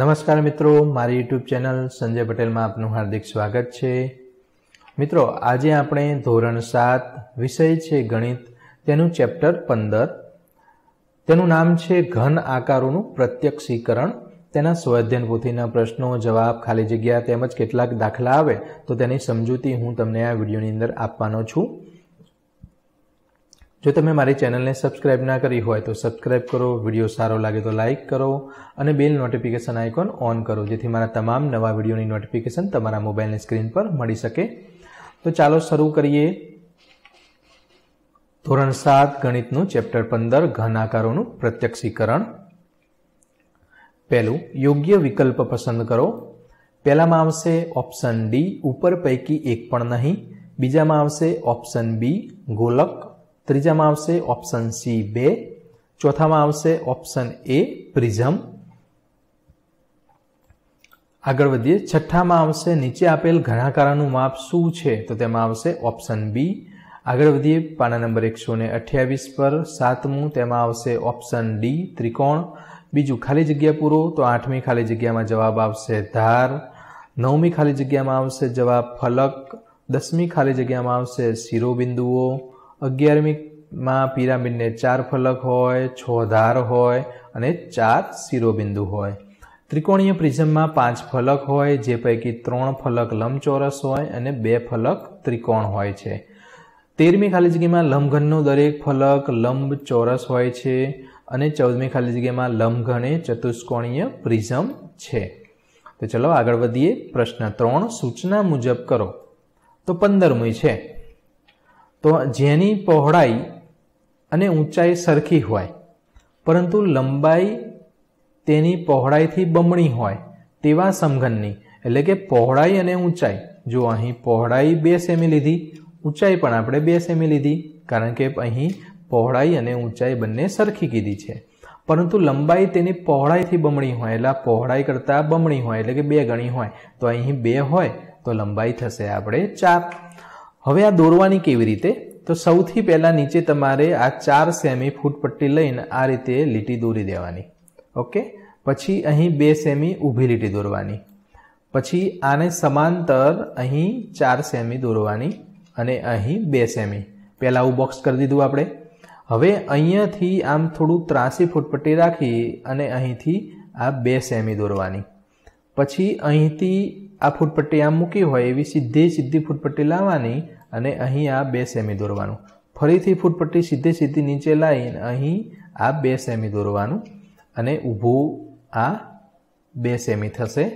નમસ્કાર મિત્રો મારી યુટ્યુબ ચેનલ સંજય પટેલમાં આપનું હાર્દિક સ્વાગત છે મિત્રો આજે આપણે ધોરણ સાત વિષય છે ગણિત તેનું ચેપ્ટર પંદર તેનું નામ છે ઘન આકારોનું પ્રત્યક્ષીકરણ તેના સ્વાધ્યન પોથીના પ્રશ્નો જવાબ ખાલી જગ્યા તેમજ કેટલાક દાખલા આવે તો તેની સમજૂતી હું તમને આ વિડીયોની અંદર આપવાનો છું જો તમે મારી ચેનલને સબસ્ક્રાઇબ ના કરી હોય તો સબસ્ક્રાઇબ કરો વિડીયો સારો લાગે તો લાઇક કરો અને બિલ નોટિફિકેશન આઇકોન ઓન કરો જેથી મારા તમામ નવા વિડીયોની નોટિફિકેશન તમારા મોબાઈલની સ્ક્રીન પર મળી શકે તો ચાલો શરૂ કરીએ ધોરણ સાત ગણિતનું ચેપ્ટર પંદર ઘનાકારોનું પ્રત્યક્ષીકરણ પહેલું યોગ્ય વિકલ્પ પસંદ કરો પહેલામાં આવશે ઓપ્શન ડી ઉપર પૈકી એક પણ નહીં બીજામાં આવશે ઓપ્શન બી ગોલક ત્રીજામાં આવશે ઓપ્શન સી બે ચોથામાં આવશે ઓપ્શન એ પ્રિઝમ આગળ વધીએ છઠ્ઠામાં આવશે નીચે આપેલ ઘણાકારાનું માપ શું છે તો તેમાં આવશે ઓપ્શન બી આગળ વધીએ પાના નંબર એકસો ને અઠ્યાવીસ પર સાતમું તેમાં આવશે ઓપ્શન ડી ત્રિકોણ બીજું ખાલી જગ્યા પૂરો તો આઠમી ખાલી જગ્યામાં જવાબ આવશે ધાર નવમી ખાલી જગ્યામાં આવશે જવાબ ફલક દસમી ખાલી જગ્યામાં આવશે શિરોબિંદુઓ અગિયારમીમાં પિરામિડને ચાર ફલક હોય છ ધાર હોય અને ચાર શિરોબિંદુ હોય ત્રિકોણીય પ્રિઝમમાં પાંચ ફલક હોય જે પૈકી ત્રણ ફલક લંબચોરસ હોય અને બે ફલક ત્રિકોણ હોય છે તેરમી ખાલી જગ્યામાં લંબઘનનું દરેક ફલક લંબ ચોરસ હોય છે અને ચૌદમી ખાલી જગ્યામાં લંબઘન એ ચતુષ્કોણીય પ્રિઝમ છે તો ચલો આગળ વધીએ પ્રશ્ન ત્રણ સૂચના મુજબ કરો તો પંદરમી છે તો જેની પહોળાઈ અને ઊંચાઈ સરખી હોય પરંતુ લંબાઈ તેની પહોળાઈથી બમણી હોય તેવા સમઘનની એટલે કે પહોળાઈ અને ઊંચાઈ જો અહીં પહોળાઈ બે સેમી લીધી ઊંચાઈ પણ આપણે બે સેમી લીધી કારણ કે અહીં પહોળાઈ અને ઊંચાઈ બંને સરખી કીધી છે પરંતુ લંબાઈ તેની પહોળાઈથી બમણી હોય એટલે પહોળાઈ કરતાં બમણી હોય એટલે કે બે ગણી હોય તો અહીં બે હોય તો લંબાઈ થશે આપણે ચાર હવે આ દોરવાની કેવી રીતે તો સૌથી પહેલાં નીચે તમારે આ ચાર સેમી ફૂટપટ્ટી લઈને આ રીતે લીટી દોરી દેવાની ઓકે પછી અહીં બે સેમી ઊભી લીટી દોરવાની પછી આને સમાંતર અહીં ચાર સેમી દોરવાની અને અહીં બે સેમી પહેલાં આવું બોક્સ કરી દીધું આપણે હવે અહીંયાથી આમ થોડું ત્રાસી ફૂટપટ્ટી રાખી અને અહીંથી આ બે સેમી દોરવાની પછી અહીંથી આ ફૂટપટ્ટી આમ મૂકી હોય એવી સીધી સીધી ફૂટપટ્ટી લાવવાની અને અહીં આ બે સેમી દોરવાનું ફરીથી ફૂટપટ્ટી સીધી સીધી નીચે લાવીને અહીં આ બે સેમી દોરવાનું અને ઊભું આ બે સેમી થશે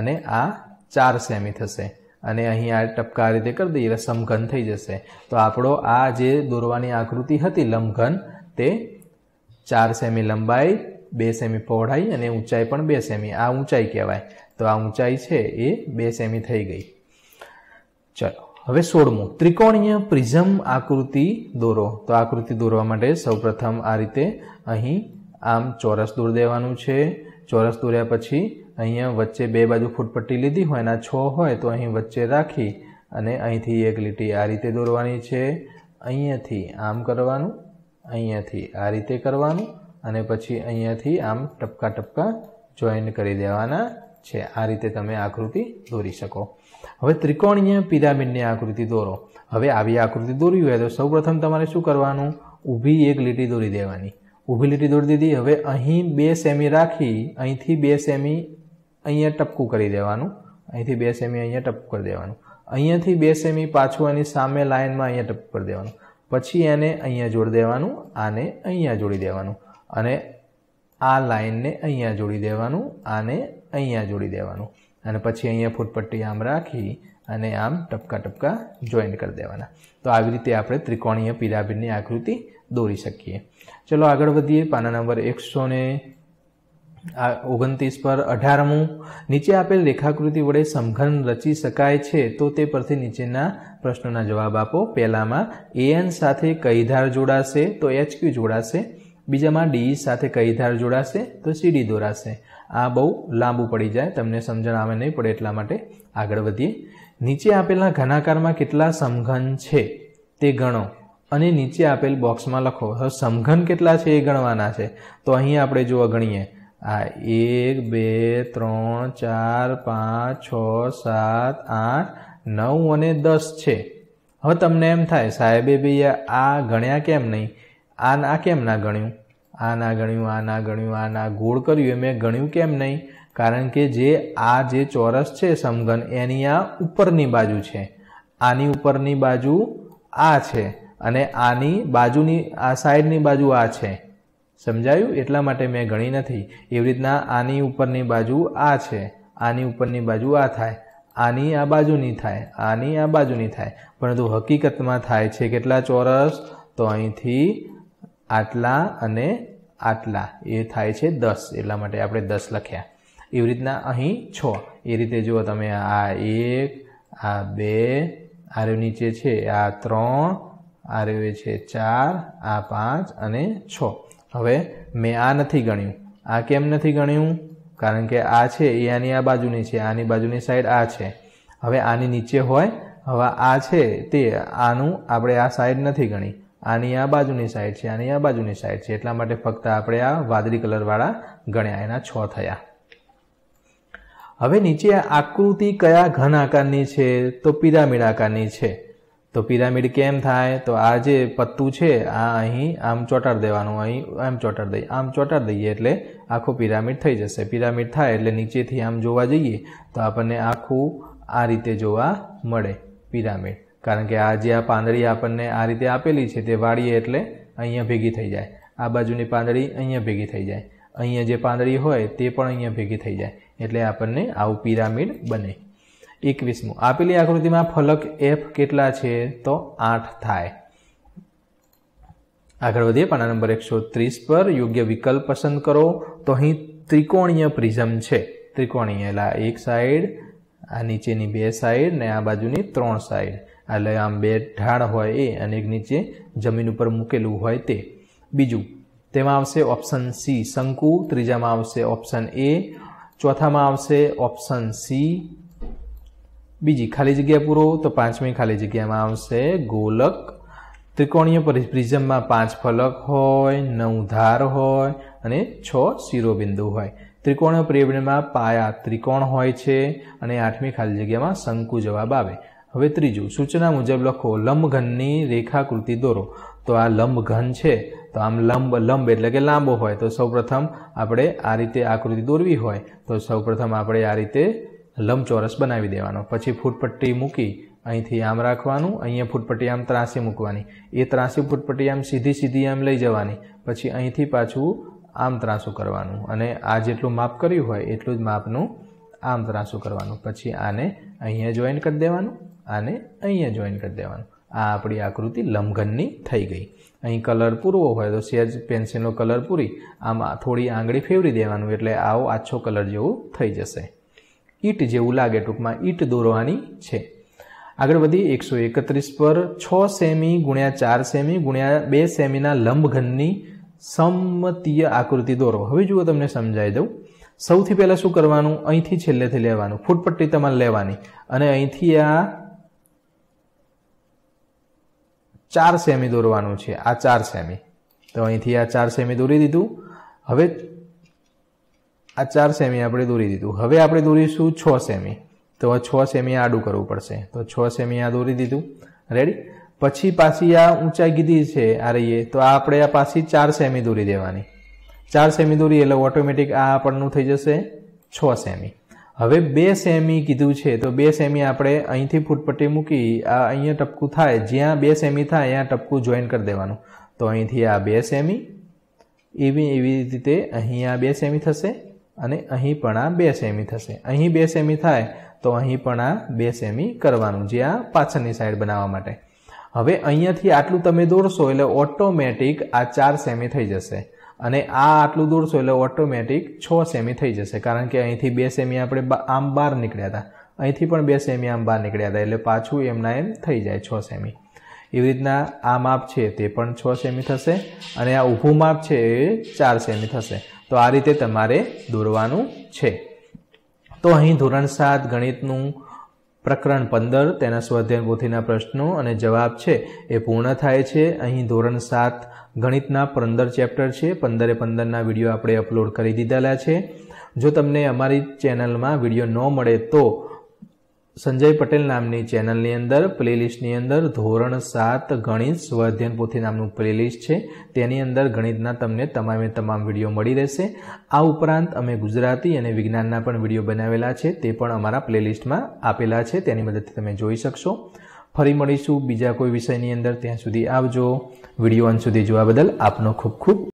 અને આ ચાર સેમી થશે અને અહીં આ ટપકા આ રીતે કરી દઈએ એટલે સમઘન થઈ જશે તો આપણો આ જે દોરવાની આકૃતિ હતી લંબઘન તે ચાર સેમી લંબાઈ બે સેમી પહોળાઈ અને ઊંચાઈ પણ બે સેમી આ ઊંચાઈ કહેવાય તો આ ઊંચાઈ છે એ બે સેમી થઈ ગઈ ચલો હવે સોળમું ત્રિકોણીય પ્રિઝમ આકૃતિ દોરો તો આકૃતિ દોરવા માટે સૌપ્રથમ આ રીતે અહીં આમ ચોરસ દોર દેવાનું છે ચોરસ દોર્યા પછી અહીંયા વચ્ચે બે બાજુ ફૂટપટ્ટી લીધી હોય એના છ હોય તો અહીં વચ્ચે રાખી અને અહીંથી એક લીટી આ રીતે દોરવાની છે અહીંયાથી આમ કરવાનું અહીંયાથી આ રીતે કરવાનું અને પછી અહીંયાથી આમ ટપકા ટપકા જોઈન કરી દેવાના છે આ રીતે તમે આકૃતિ દોરી શકો હવે ત્રિકોણીય પિરામિડની આકૃતિ દોરો હવે આવી આકૃતિ દોરવી હોય તો સૌપ્રથમ તમારે શું કરવાનું ઊભી એક લીટી દોરી દેવાની ઊભી લીટી દોરી દીધી હવે અહીં બે સેમી રાખી અહીંથી બે સેમી અહીંયા ટપકું કરી દેવાનું અહીંથી બે સેમી અહીંયા ટપકું કરી દેવાનું અહીંયાથી બે સેમી પાછું એની સામે લાઇનમાં અહીંયા ટપકું કરી દેવાનું પછી એને અહીંયા જોડી દેવાનું આને અહીંયા જોડી દેવાનું અને આ લાઇનને અહીંયા જોડી દેવાનું આને અહીંયા જોડી દેવાનું અને પછી અહીંયા ફૂટપટ્ટી આમ રાખી અને આમ ટપકા ટપકા જોઈન્ટ કરી દેવાના તો આવી રીતે આપણે ત્રિકોણીય પિરામિડની આકૃતિ દોરી શકીએ ચલો આગળ વધીએ પાના નંબર એકસો ને આ ઓગણત્રીસ પર અઢારમું નીચે આપેલ રેખાકૃતિ વડે સમઘન રચી શકાય છે તો તે પરથી નીચેના પ્રશ્નોના જવાબ આપો પહેલામાં એએન સાથે કઈ ધાર જોડાશે તો એચ ક્યુ જોડાશે બીજામાં ડી સાથે કઈ ધાર જોડાશે તો સીડી દોરાશે આ બહુ લાંબુ પડી જાય તમને સમજણ આવે નહીં પડે એટલા માટે આગળ વધીએ નીચે આપેલા ઘનાકારમાં કેટલા સમઘન છે તે ગણો અને નીચે આપેલ બોક્સમાં લખો હવે સમઘન કેટલા છે એ ગણવાના છે તો અહીં આપણે જોવા ગણીએ આ એક બે ત્રણ ચાર પાંચ છ સાત આઠ નવ અને દસ છે હવે તમને એમ થાય સાહેબે ભાઈ આ ગણ્યા કેમ નહીં આ ના કેમ ના ગણ્યું આ ના ગણ્યું આ ના ગણ્યું આ ના ગોળ કર્યું એ મેં ગણ્યું કેમ નહીં કારણ કે જે આ જે ચોરસ છે સમઘન એની આ ઉપરની બાજુ છે આની ઉપરની બાજુ આ છે અને આની બાજુની આ સાઈડની બાજુ આ છે સમજાયું એટલા માટે મેં ગણી નથી એવી રીતના આની ઉપરની બાજુ આ છે આની ઉપરની બાજુ આ થાય આની આ બાજુની થાય આની આ બાજુની થાય પરંતુ હકીકતમાં થાય છે કેટલા ચોરસ તો અહીંથી આટલા અને આટલા એ થાય છે દસ એટલા માટે આપણે દસ લખ્યા એવી રીતના અહીં છ એ રીતે જુઓ તમે આ એક આ બે આ રે નીચે છે આ ત્રણ આ રહ્યું છે ચાર આ પાંચ અને છ હવે મેં આ નથી ગણ્યું આ કેમ નથી ગણ્યું કારણ કે આ છે એ આની આ બાજુની છે આની બાજુની સાઈડ આ છે હવે આની નીચે હોય હવે આ છે તે આનું આપણે આ સાઈડ નથી ગણી આની આ બાજુની સાઈડ છે આની આ બાજુની સાઈડ છે એટલા માટે ફક્ત આપણે આ વાદળી કલરવાળા ગણ્યા એના છ થયા હવે નીચે આકૃતિ કયા ઘન આકારની છે તો પિરામિડ આકારની છે તો પિરામિડ કેમ થાય તો આ જે પત્તું છે આ અહીં આમ ચોંટાડ દેવાનું અહીં આમ ચોંટાડ દઈએ આમ ચોંટાડ દઈએ એટલે આખો પિરામિડ થઈ જશે પિરામિડ થાય એટલે નીચેથી આમ જોવા જઈએ તો આપણને આખું આ રીતે જોવા મળે પિરામિડ કારણ કે આ જે આ પાંદડી આપણને આ રીતે આપેલી છે તે વાળીએ એટલે અહીંયા ભેગી થઈ જાય આ બાજુની પાંદડી અહીંયા ભેગી થઈ જાય અહીંયા જે પાંદડી હોય તે પણ અહીંયા ભેગી થઈ જાય એટલે આપણને આવું પિરામિડ બને એકવીસમું આપેલી આકૃતિમાં ફલક એફ કેટલા છે તો આઠ થાય આગળ વધીએ પાના નંબર એકસો ત્રીસ પર યોગ્ય વિકલ્પ પસંદ કરો તો અહીં ત્રિકોણીય પ્રિઝમ છે ત્રિકોણીય એટલે એક સાઈડ આ નીચેની બે સાઈડ ને આ બાજુની ત્રણ સાઈડ એટલે આમ બે ઢાળ હોય એ અને એક નીચે જમીન ઉપર મૂકેલું હોય તે બીજું તેમાં આવશે ઓપ્શન સી શંકુ ત્રીજામાં આવશે ઓપ્શન એ ચોથામાં આવશે ઓપ્શન સી બીજી ખાલી જગ્યા પૂરો તો પાંચમી ખાલી જગ્યામાં આવશે ગોલક ત્રિકોણીય પ્રિઝમમાં પાંચ ફલક હોય નવ ધાર હોય અને છ શિરોબિંદુ હોય ત્રિકોણીય પ્રેબણમાં પાયા ત્રિકોણ હોય છે અને આઠમી ખાલી જગ્યામાં શંકુ જવાબ આવે હવે ત્રીજું સૂચના મુજબ લખો લંબઘનની રેખાકૃતિ દોરો તો આ લંબઘન છે તો આમ લંબ લંબ એટલે કે લાંબો હોય તો સૌપ્રથમ આપણે આ રીતે આકૃતિ દોરવી હોય તો સૌપ્રથમ આપણે આ રીતે લંબચોરસ બનાવી દેવાનો પછી ફૂટપટ્ટી મૂકી અહીંથી આમ રાખવાનું અહીંયા ફૂટપટ્ટી આમ ત્રાસી મૂકવાની એ ત્રાસી ફૂટપટ્ટી આમ સીધી સીધી આમ લઈ જવાની પછી અહીંથી પાછું આમ ત્રાસું કરવાનું અને આ જેટલું માપ કર્યું હોય એટલું જ માપનું આમ ત્રાસું કરવાનું પછી આને અહીંયા જોઈન કરી દેવાનું આને અહીંયા જોઈન કરી દેવાનું આ આપણી આકૃતિ લંબઘનની થઈ ગઈ અહીં કલર પૂરવો હોય તો સેજ પેન્સિલનો કલર પૂરી આમાં થોડી આંગળી ફેવરી દેવાનું એટલે આવો આછો કલર જેવું થઈ જશે ઈટ જેવું લાગે ટૂંકમાં ઈટ દોરવાની છે આગળ વધી એકસો એકત્રીસ પર છ સેમી ગુણ્યા ચાર સેમી ગુણ્યા બે સેમીના લંબઘનની સમમિતીય આકૃતિ દોરો હવે જુઓ તમને સમજાઈ દઉં સૌથી પહેલાં શું કરવાનું અહીંથી છેલ્લેથી લેવાનું ફૂટપટ્ટી તમારે લેવાની અને અહીંથી આ ચાર સેમી દોરવાનું છે આ ચાર સેમી તો અહીંથી આ ચાર સેમી દોરી દીધું હવે આ ચાર સેમી આપણે દોરી દીધું હવે આપણે દોરીશું છ સેમી તો આ છ સેમી આડું કરવું પડશે તો છ સેમી આ દોરી દીધું રેડી પછી પાછી આ ઊંચાઈ કીધી છે આ રહીએ તો આ આપણે આ પાછી ચાર સેમી દોરી દેવાની ચાર સેમી દોરી એટલે ઓટોમેટિક આ આપણનું થઈ જશે છ સેમી હવે બે સેમી કીધું છે તો બે સેમી આપણે અહીંથી ફૂટપટ્ટી મૂકી આ અહીંયા ટપકું થાય જ્યાં બે સેમી થાય ત્યાં ટપકું જોઈન કરી દેવાનું તો અહીંથી આ બે સેમી એવી એવી રીતે અહીં આ બે સેમી થશે અને અહીં પણ આ બે સેમી થશે અહીં બે સેમી થાય તો અહીં પણ આ બે સેમી કરવાનું જે આ પાછળની સાઈડ બનાવવા માટે હવે અહીંયાથી આટલું તમે દોરશો એટલે ઓટોમેટિક આ ચાર સેમી થઈ જશે અને આ આટલું દોડશો એટલે ઓટોમેટિક છ સેમી થઈ જશે કારણ કે અહીંથી બે સેમી આપણે આમ બહાર નીકળ્યા હતા અહીંથી પણ બે સેમી આમ બહાર નીકળ્યા હતા એટલે પાછું એમના એમ થઈ જાય છ સેમી એવી રીતના આ માપ છે તે પણ છ સેમી થશે અને આ ઊભું માપ છે એ ચાર સેમી થશે તો આ રીતે તમારે દોરવાનું છે તો અહીં ધોરણ સાત ગણિતનું પ્રકરણ પંદર તેના સ્વાધ્યાય પોથીના પ્રશ્નો અને જવાબ છે એ પૂર્ણ થાય છે અહીં ધોરણ સાત ગણિતના પંદર ચેપ્ટર છે પંદરે પંદરના વિડીયો આપણે અપલોડ કરી દીધેલા છે જો તમને અમારી ચેનલમાં વિડીયો ન મળે તો સંજય પટેલ નામની ચેનલની અંદર પ્લેલિસ્ટની અંદર ધોરણ સાત ગણિત સ્વાધ્યાયન પોથી નામનું પ્લેલિસ્ટ છે તેની અંદર ગણિતના તમને તમામે તમામ વિડીયો મળી રહેશે આ ઉપરાંત અમે ગુજરાતી અને વિજ્ઞાનના પણ વિડીયો બનાવેલા છે તે પણ અમારા પ્લેલિસ્ટમાં આપેલા છે તેની મદદથી તમે જોઈ શકશો ફરી મળીશું બીજા કોઈ વિષયની અંદર ત્યાં સુધી આવજો વિડીયો અંત સુધી જોવા બદલ આપનો ખૂબ ખૂબ